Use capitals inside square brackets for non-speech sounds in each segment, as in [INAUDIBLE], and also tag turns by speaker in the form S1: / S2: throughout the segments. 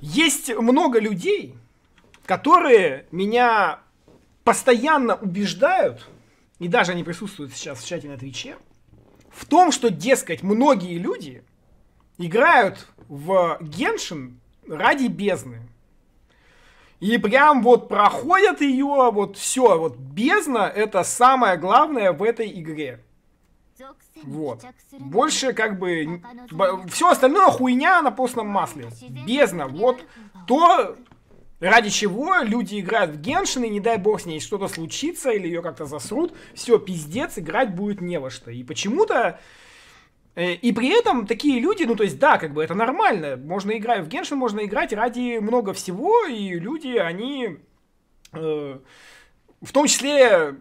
S1: Есть много людей, которые меня постоянно убеждают, и даже они присутствуют сейчас в чате на Твиче, в том, что, дескать, многие люди играют в Геншин ради бездны. И прям вот проходят ее, вот все, вот бездна это самое главное в этой игре. Вот. Больше как бы... Все остальное хуйня на постном масле. Бездна. Вот то, ради чего люди играют в Геншин, и не дай бог с ней что-то случится, или ее как-то засрут. Все, пиздец, играть будет не во что. И почему-то... Э, и при этом такие люди, ну то есть да, как бы это нормально, можно играть в Геншин, можно играть ради много всего, и люди, они э, в том числе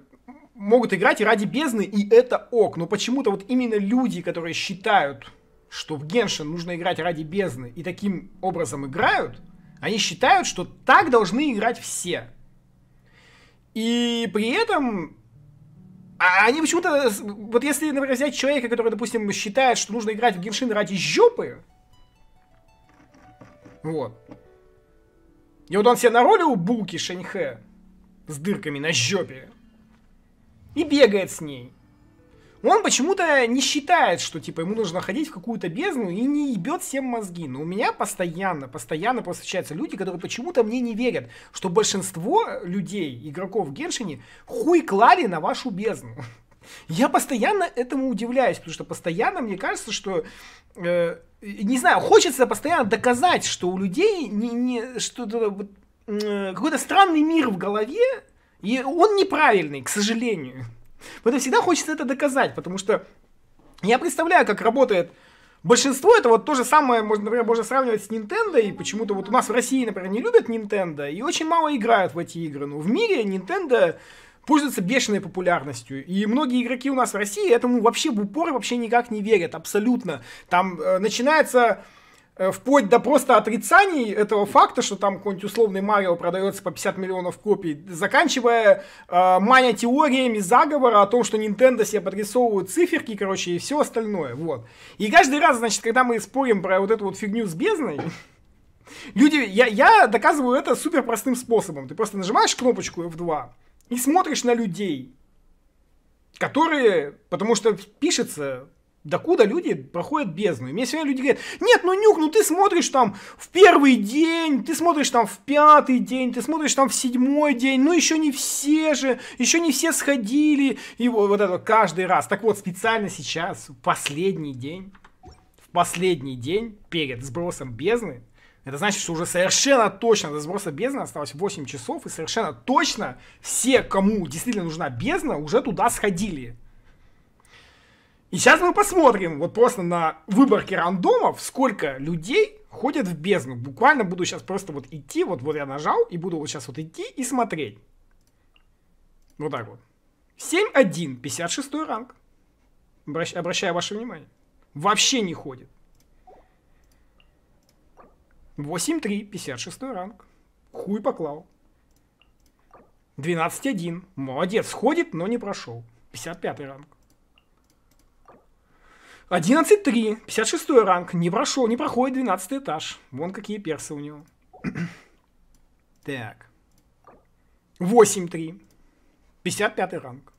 S2: могут играть и ради
S1: бездны, и это ок. Но почему-то вот именно люди, которые считают, что в Геншин нужно играть ради бездны, и таким образом играют, они считают, что так должны играть все. И при этом а, они почему-то... Вот если, например, взять человека, который, допустим, считает, что нужно играть в геншин ради жопы... Вот. И вот он себе на роли у Булки Шэньхэ с дырками на жопе и бегает с ней. Он почему-то не считает, что типа ему нужно ходить в какую-то бездну и не ебет всем мозги. Но у меня постоянно, постоянно просто люди, которые почему-то мне не верят, что большинство людей, игроков в Геншине, хуй клали на вашу бездну. [LAUGHS] Я постоянно этому удивляюсь, потому что постоянно мне кажется, что э, не знаю, хочется постоянно доказать, что у людей не, не что-то э, какой-то странный мир в голове, и он неправильный, к сожалению. Поэтому всегда хочется это доказать, потому что я представляю, как работает большинство. Это вот то же самое, можно, например, можно сравнивать с Nintendo, и почему-то вот у нас в России, например, не любят Nintendo, и очень мало играют в эти игры. Но в мире Nintendo пользуется бешеной популярностью. И многие игроки у нас в России этому вообще в упор вообще никак не верят, абсолютно. Там э, начинается Э, вплоть до просто отрицаний этого факта, что там какой-нибудь условный Марио продается по 50 миллионов копий, заканчивая э, маня теориями заговора о том, что Nintendo себе подрисовывают циферки, короче, и все остальное, вот. И каждый раз, значит, когда мы спорим про вот эту вот фигню с бездной, люди, я, я доказываю это супер простым способом. Ты просто нажимаешь кнопочку F2 и смотришь на людей, которые, потому что пишется докуда люди проходят бездну. И мне сегодня люди говорят, нет, ну Нюк, ну ты смотришь там в первый день, ты смотришь там в пятый день, ты смотришь там в седьмой день, ну еще не все же, еще не все сходили, и вот, вот это каждый раз. Так вот, специально сейчас, в последний день, в последний день перед сбросом бездны, это значит, что уже совершенно точно до сброса бездны осталось 8 часов, и совершенно точно все, кому действительно нужна бездна, уже туда сходили. И сейчас мы посмотрим вот просто на выборке рандомов, сколько людей ходят в бездну. Буквально буду сейчас просто вот идти, вот, вот я нажал, и буду вот сейчас вот идти и смотреть. Вот так вот. 7-1, 56 ранг. обращаю ваше внимание. Вообще не ходит. 8-3, 56 ранг. Хуй поклал. 12-1. Молодец, сходит, но не прошел. 55 ранг. 11-3, 56 ранг, не прошел, не проходит 12 этаж. Вон какие персы у него. [CLEARS THROAT] так. 8-3, 55 ранг.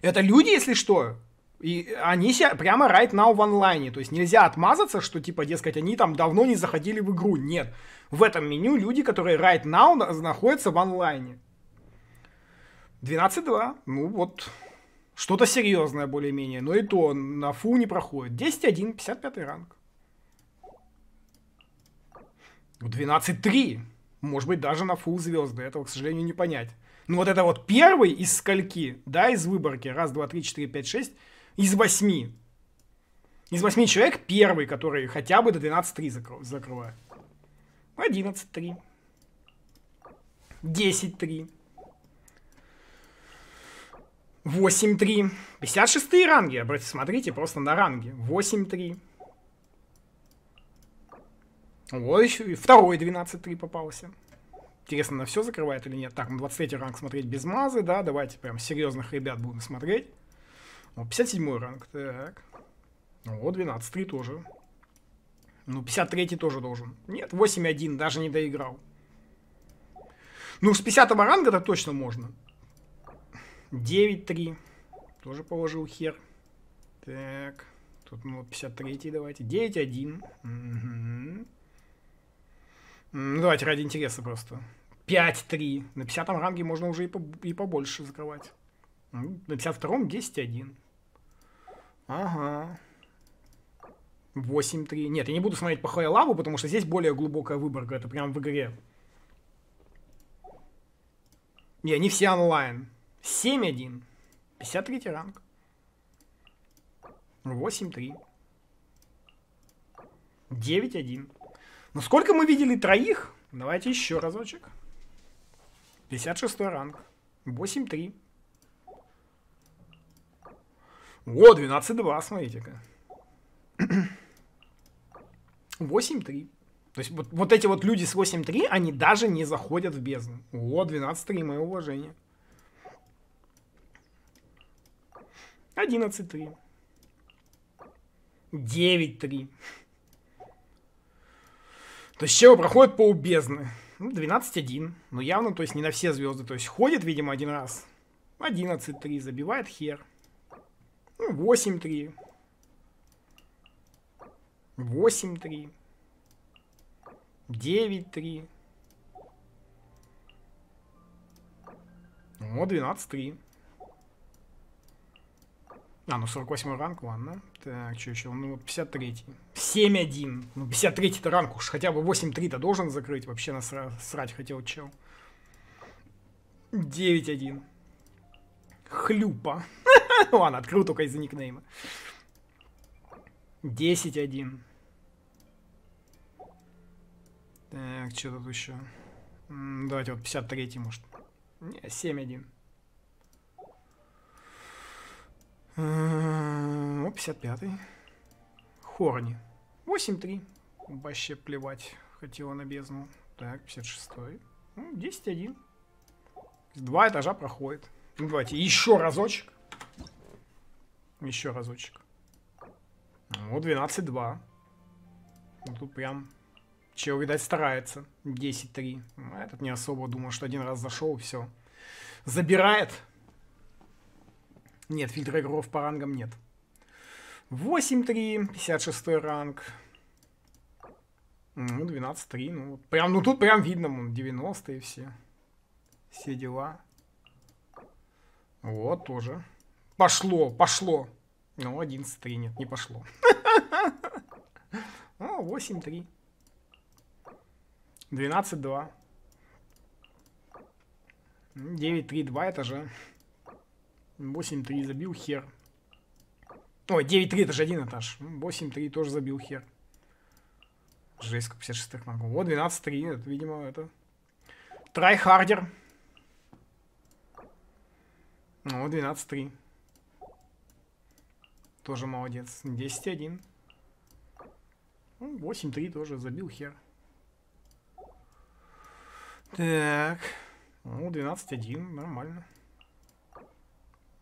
S1: Это люди, если что, и они себя прямо right now в онлайне. То есть нельзя отмазаться, что типа, дескать, они там давно не заходили в игру. Нет. В этом меню люди, которые right now находятся в онлайне. 12-2. Ну вот, что-то серьезное более-менее, но и то на фу не проходит. 10-1, 55 ранг. 12-3. Ну, Может быть, даже на фу звезды. Этого, к сожалению, не понять. Ну вот это вот первый из скольки, да, из выборки. Раз, два, три, четыре, пять, шесть. Из восьми. Из восьми человек первый, который хотя бы до 12-3 закро закрывает. 11-3. Ну, 10-3. 8-3. 56 ранги. Обратите, смотрите просто на ранги. 8-3. Вот еще и второй 12-3 попался. Интересно, на все закрывает или нет? Так, ну 23 ранг смотреть без мазы, да, давайте прям серьезных ребят будем смотреть. Вот, 57 ранг, так. Вот, 12-3 тоже. Ну, 53 тоже должен. Нет, 8-1, даже не доиграл. Ну, с 50 ранга-то точно можно. 9-3. Тоже положил хер. Так. Тут ну, 53 давайте. 9-1. Угу. давайте ради интереса просто. 5-3. На 50-м ранге можно уже и, побольше закрывать. На 52-м 10-1. Ага. 8-3. Нет, я не буду смотреть по лаву, потому что здесь более глубокая выборка. Это прям в игре. Не, они все онлайн. 7-1. 53 ранг. 8-3. 9-1. Ну сколько мы видели троих? Давайте еще разочек. 56 ранг. 8-3. О, 12-2, смотрите-ка. 8-3. [CLEARS THROAT] То есть вот, вот эти вот люди с 8-3, они даже не заходят в бездну. О, 12-3, мое уважение. 11 3. 9 3. То есть Щева проходит по бездны. Ну, 12-1. Ну, явно, то есть не на все звезды. То есть ходит, видимо, один раз. 11-3. Забивает хер. Ну, 8-3. 8-3. 9-3. Ну, 12-3. А, ну 48 ранг, ладно. Так, что еще? Ну, 53-й. 7-1. Ну, 53-й-то ранг уж. Хотя бы 8-3-то должен закрыть. Вообще насрать сра хотел чел. 9-1. Хлюпа. [LAUGHS] ладно, открыл только из-за никнейма. 10-1. Так, что тут еще? Давайте вот 53-й, может. Не, 7-1. О, 55-й. Ну, Хорни. 8-3. Вообще плевать. Хотела на бездну. Так, 56-й. 10-1. Ну, два этажа проходит. Ну, давайте еще разочек. Еще разочек. Ну, 12-2. Ну, тут прям... Чел, видать, старается. 10-3. Ну, а этот не особо думал, что один раз зашел, все. Забирает. Нет, фильтра игроков по рангам нет. 8-3, 56 ранг. Ну, 12-3, ну, прям, ну тут прям видно, 90-е все. Все дела. Вот, тоже. Пошло, пошло. Ну, 11-3, нет, не пошло. [LAUGHS] Ну, 8-3. 12-2. 9-3-2, это же 8-3 забил хер. Ой, 9-3, это же один этаж. 8-3 тоже забил хер. Жесть, как 56 могу. О, 12-3, это, видимо, это... хардер Ну, 12-3. Тоже молодец. 10-1. 8-3 ну, тоже забил хер. Так. Ну, 12-1, нормально.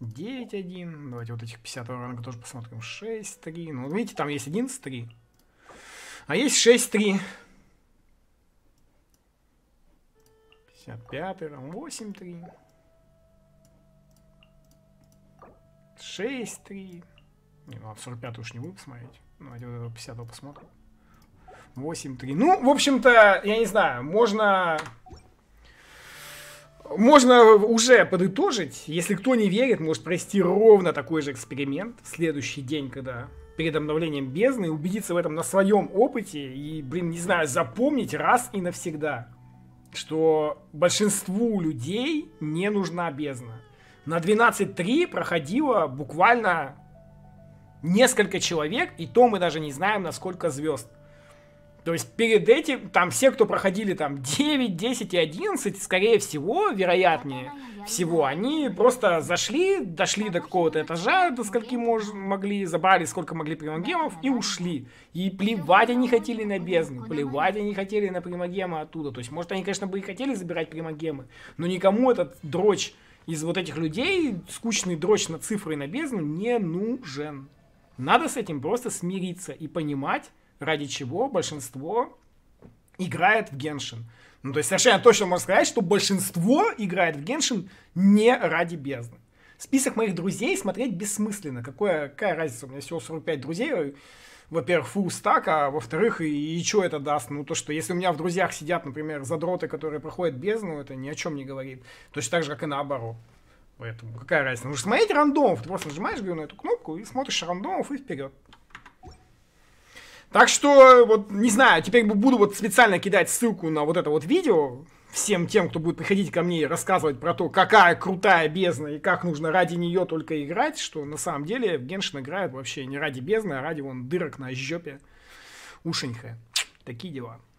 S1: 9-1. Давайте вот этих 50 ранга тоже посмотрим. 6-3. Ну, видите, там есть 11-3. А есть 6-3. 55 ран. 8-3. 6-3. Не, ну, 45 а уж не будем смотреть. Ну, давайте вот этого 50 посмотрим. 8-3. Ну, в общем-то, я не знаю, можно можно уже подытожить, если кто не верит, может пройти ровно такой же эксперимент в следующий день, когда перед обновлением бездны, убедиться в этом на своем опыте и, блин, не знаю, запомнить раз и навсегда, что большинству людей не нужна бездна. На 12.3 проходило буквально несколько человек, и то мы даже не знаем, насколько звезд. То есть перед этим, там все, кто проходили там 9, 10 и 11, скорее всего, вероятнее всего, они просто зашли, дошли до какого-то этажа, до скольки мож- могли, забрали сколько могли примогемов и ушли. И плевать они хотели на бездну, плевать они хотели на примогемы оттуда. То есть, может, они, конечно, бы и хотели забирать примогемы, но никому этот дрочь из вот этих людей, скучный дрочь на цифры и на бездну, не нужен. Надо с этим просто смириться и понимать, ради чего большинство играет в Геншин. Ну, то есть совершенно точно можно сказать, что большинство играет в Геншин не ради бездны. Список моих друзей смотреть бессмысленно. Какое, какая разница? У меня всего 45 друзей. Во-первых, фул стак, а во-вторых, и, и что это даст? Ну, то, что если у меня в друзьях сидят, например, задроты, которые проходят ну это ни о чем не говорит. Точно так же, как и наоборот. Поэтому какая разница? Нужно смотреть рандомов. Ты просто нажимаешь, говорю, на эту кнопку и смотришь рандомов и вперед. Так что, вот, не знаю, теперь буду вот специально кидать ссылку на вот это вот видео, всем тем, кто будет приходить ко мне и рассказывать про то, какая крутая бездна и как нужно ради нее только играть, что на самом деле в Геншин играет вообще не ради бездны, а ради вон дырок на жопе. Ушенька. Такие дела.